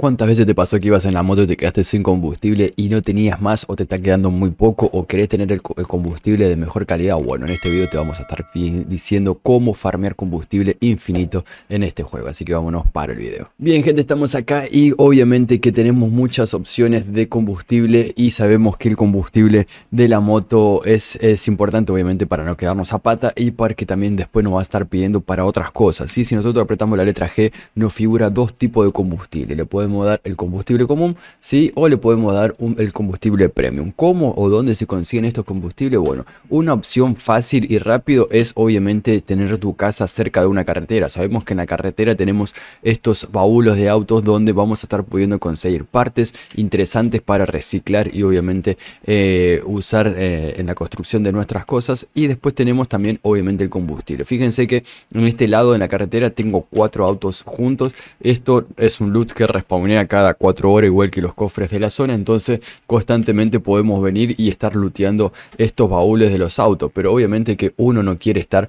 ¿Cuántas veces te pasó que ibas en la moto y te quedaste sin combustible y no tenías más o te está quedando muy poco o querés tener el, combustible de mejor calidad? Bueno, en este video te vamos a estar diciendo cómo farmear combustible infinito en este juego, así que vámonos para el video. Bien gente, estamos acá y obviamente que tenemos muchas opciones de combustible y sabemos que el combustible de la moto es, es importante obviamente para no quedarnos a pata y para que también después nos va a estar pidiendo para otras cosas. y Si nosotros apretamos la letra G nos figura dos tipos de combustible, le dar el combustible común, ¿sí? O le podemos dar un, el combustible premium. ¿Cómo o dónde se consiguen estos combustibles? Bueno, una opción fácil y rápido es obviamente tener tu casa cerca de una carretera. Sabemos que en la carretera tenemos estos baúlos de autos donde vamos a estar pudiendo conseguir partes interesantes para reciclar y obviamente eh, usar eh, en la construcción de nuestras cosas. Y después tenemos también obviamente el combustible. Fíjense que en este lado de la carretera tengo cuatro autos juntos. Esto es un loot que responde cada cuatro horas, igual que los cofres de la zona. Entonces, constantemente podemos venir y estar luteando estos baúles de los autos. Pero obviamente que uno no quiere estar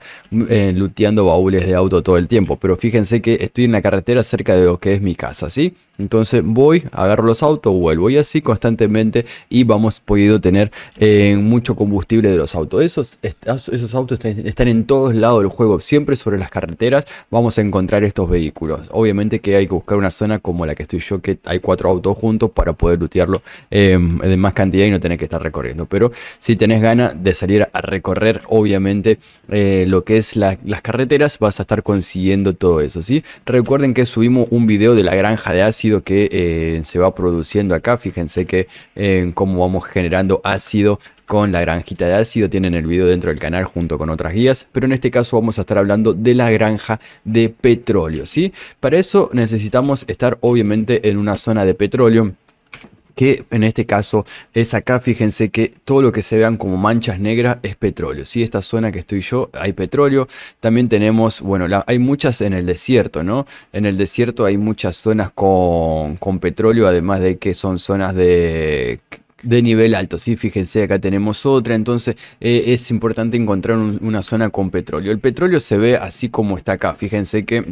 eh, luteando baúles de auto todo el tiempo. Pero fíjense que estoy en la carretera cerca de lo que es mi casa, ¿sí? Entonces voy, agarro los autos, vuelvo y así constantemente y vamos podido tener eh, mucho combustible de los autos. Esos, esos autos están en todos lados del juego, siempre sobre las carreteras vamos a encontrar estos vehículos. Obviamente que hay que buscar una zona como la que estoy yo que hay cuatro autos juntos para poder Lutearlo eh, em, de más cantidad y no tener que estar recorriendo. Pero si tenés ganas de salir a recorrer, obviamente, eh, lo que es las carreteras, vas a estar consiguiendo todo eso, ¿sí? Recuerden que subimos un video de la granja de ácido que eh, se va produciendo acá. Fíjense que eh, cómo vamos generando ácido con la granjita de ácido, tienen el video dentro del canal junto con otras guías, pero en este caso vamos a estar hablando de la granja de petróleo, ¿sí? Para eso necesitamos estar obviamente en una zona de petróleo que en este caso es acá, fíjense que todo lo que se vean como manchas negras es petróleo, ¿sí? Esta zona que estoy yo hay petróleo, también tenemos, bueno, hay muchas en el desierto, ¿no? En el desierto hay muchas zonas con, con petróleo, además de que son zonas de de nivel alto. ¿sí? Fíjense, acá tenemos otra. Entonces eh, es importante encontrar una zona con petróleo. El petróleo se ve así como está acá. Fíjense que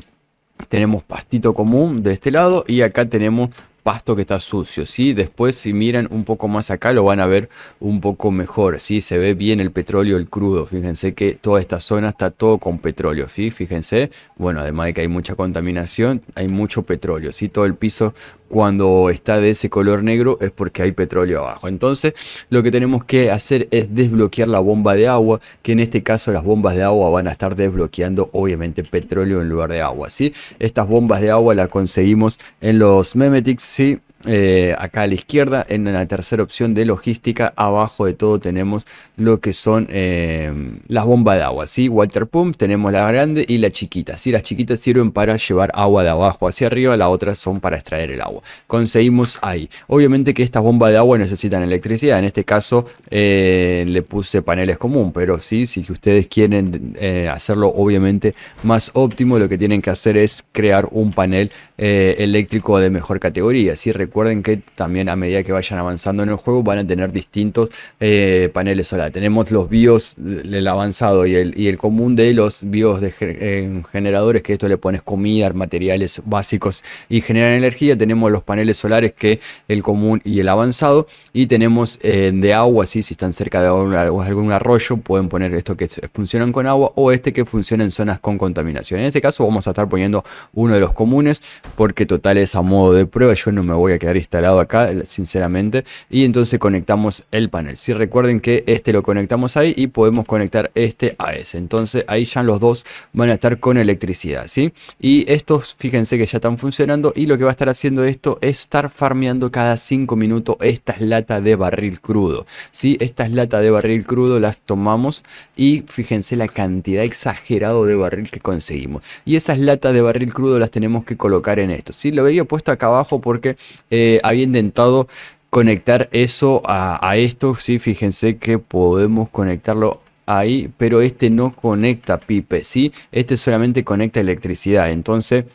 tenemos pastito común de este lado y acá tenemos pasto que está sucio, ¿sí? Después si miran un poco más acá lo van a ver un poco mejor, ¿sí? Se ve bien el petróleo, el crudo, fíjense que toda esta zona está todo con petróleo, ¿sí? Fíjense, bueno, además de que hay mucha contaminación, hay mucho petróleo, ¿sí? Todo el piso cuando está de ese color negro es porque hay petróleo abajo. Entonces lo que tenemos que hacer es desbloquear la bomba de agua, que en este caso las bombas de agua van a estar desbloqueando obviamente petróleo en lugar de agua, ¿sí? Estas bombas de agua las conseguimos en los memetics Sí, eh, acá a la izquierda, en la tercera opción de logística, abajo de todo tenemos lo que son eh, las bombas de agua, ¿sí? Water pump, tenemos la grande y la chiquita, si Las chiquitas sirven para llevar agua de abajo hacia arriba, la otra son para extraer el agua. Conseguimos ahí. Obviamente que estas bombas de agua necesitan electricidad, en este caso eh, le puse paneles común, pero sí, si ustedes quieren hacerlo obviamente más óptimo, lo que tienen que hacer es crear un panel eléctrico de mejor categoría, ¿sí? Recuerden que también a medida que vayan avanzando en el juego van a tener distintos eh, paneles solares. Tenemos los BIOS, el avanzado y el, y el común de los BIOS de generadores, que esto le pones comida, materiales básicos y generan energía. Tenemos los paneles solares que el común y el avanzado. Y tenemos eh, de agua, ¿sí? si están cerca de algún arroyo, pueden poner esto que funcionan con agua o este que funciona en zonas con contaminación. En este caso vamos a estar poniendo uno de los comunes porque total es a modo de prueba. Yo no me voy a quedar instalado acá, sinceramente. Y entonces conectamos el panel. Si recuerden que este lo conectamos ahí y podemos conectar este a ese. Entonces ahí ya los dos van a estar con electricidad, ¿sí? Y estos, fíjense que ya están funcionando y lo que va a estar haciendo esto es estar farmeando cada Cinco minutos estas latas de barril crudo, ¿sí? Estas latas de barril crudo las tomamos y fíjense la cantidad exagerado de barril que conseguimos. Y esas latas de barril crudo las tenemos que colocar en esto, ¿sí? Lo veía puesto acá abajo porque eh, había intentado conectar eso a, esto, sí, fíjense que podemos conectarlo ahí, pero este no conecta pipe, ¿sí? Este solamente conecta electricidad, entonces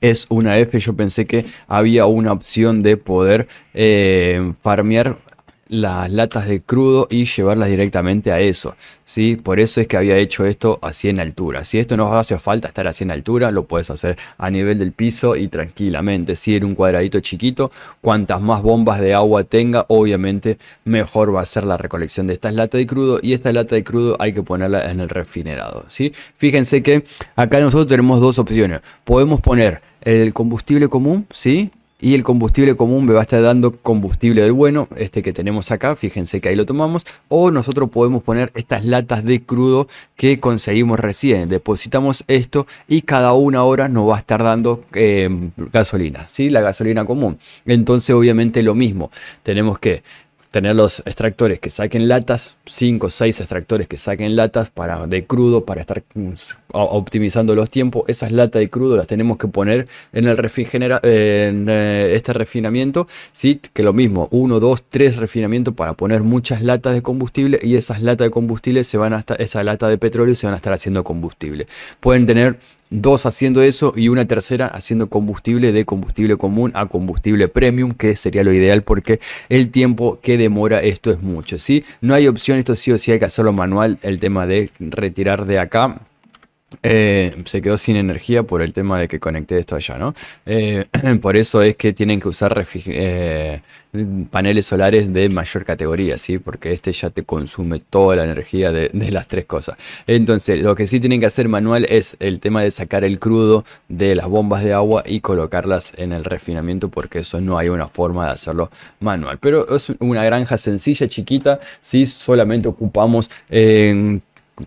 es una F, yo pensé que había una opción de poder eh, farmear las latas de crudo y llevarlas directamente a eso, ¿sí? Por eso es que había hecho esto así en altura. Si esto no hace falta estar así en altura, lo puedes hacer a nivel del piso y tranquilamente. Si era un cuadradito chiquito, cuantas más bombas de agua tenga, obviamente mejor va a ser la recolección de estas latas de crudo y esta lata de crudo hay que ponerla en el refinerado, ¿sí? Fíjense que acá nosotros tenemos dos opciones. Podemos poner el combustible común, ¿sí? y el combustible común me va a estar dando combustible del bueno, este que tenemos acá, fíjense que ahí lo tomamos, o nosotros podemos poner estas latas de crudo que conseguimos recién, depositamos esto y cada una hora nos va a estar dando eh, gasolina, ¿sí? la gasolina común. Entonces obviamente lo mismo, tenemos que tener los extractores que saquen latas, 5 o 6 extractores que saquen latas para, de crudo para estar mm, optimizando los tiempos. Esas latas de crudo las tenemos que poner en, el refrigera, en eh, este refinamiento, ¿sí? que lo mismo, 1, 2, 3 refinamientos para poner muchas latas de combustible y esas latas de combustible se van a estar, esa lata de petróleo se van a estar haciendo combustible. Pueden tener dos haciendo eso y una tercera haciendo combustible de combustible común a combustible premium, que sería lo ideal porque el tiempo quede demora esto es mucho, si No hay opción, esto sí o sí hay que hacerlo manual, el tema de retirar de acá eh, se quedó sin energía por el tema de que conecté esto allá, ¿no? Eh, por eso es que tienen que usar eh, paneles solares de mayor categoría, ¿sí? Porque este ya te consume toda la energía de, las tres cosas. Entonces, lo que sí tienen que hacer manual es el tema de sacar el crudo de las bombas de agua y colocarlas en el refinamiento, porque eso no hay una forma de hacerlo manual. Pero es una granja sencilla, chiquita, si solamente ocupamos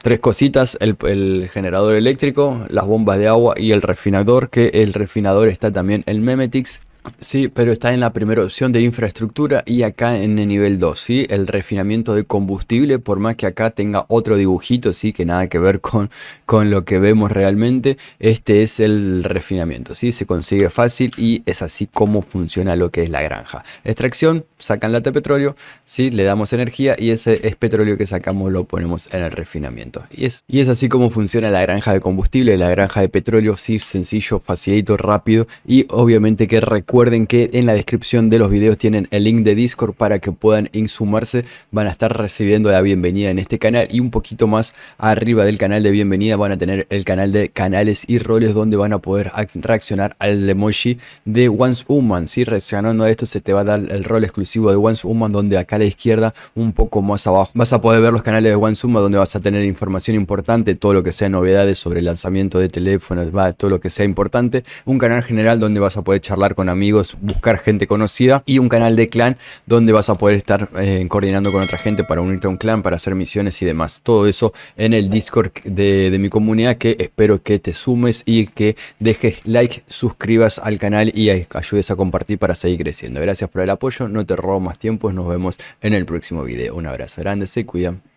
tres cositas, el, generador eléctrico, las bombas de agua y el refinador, que el refinador está también en Memetix, Sí, pero está en la primera opción de infraestructura y acá en el nivel 2, ¿sí? El refinamiento de combustible, por más que acá tenga otro dibujito, ¿sí? Que nada que ver con, con lo que vemos realmente, este es el refinamiento, ¿sí? Se consigue fácil y es así como funciona lo que es la granja. Extracción, sacan lata de petróleo, ¿sí? Le damos energía y ese es petróleo que sacamos lo ponemos en el refinamiento. Y es, y es así como funciona la granja de combustible, la granja de petróleo, sí, sencillo, facilito, rápido y obviamente que recuerda Recuerden que en la descripción de los videos tienen el link de Discord para que puedan insumarse. Van a estar recibiendo la bienvenida en este canal y un poquito más arriba del canal de bienvenida van a tener el canal de canales y roles donde van a poder reaccionar al emoji de Once Human. Si reaccionando a esto se te va a dar el rol exclusivo de Once Human donde acá a la izquierda un poco más abajo vas a poder ver los canales de Once Woman. donde vas a tener información importante, todo lo que sea novedades sobre el lanzamiento de teléfonos, va, todo lo que sea importante. Un canal general donde vas a poder charlar con amigos amigos, buscar gente conocida y un canal de clan donde vas a poder estar eh, coordinando con otra gente para unirte a un clan, para hacer misiones y demás. Todo eso en el Discord de, mi comunidad que espero que te sumes y que dejes like, suscribas al canal y ayudes a compartir para seguir creciendo. Gracias por el apoyo, no te robo más tiempo nos vemos en el próximo video. Un abrazo grande, se cuidan.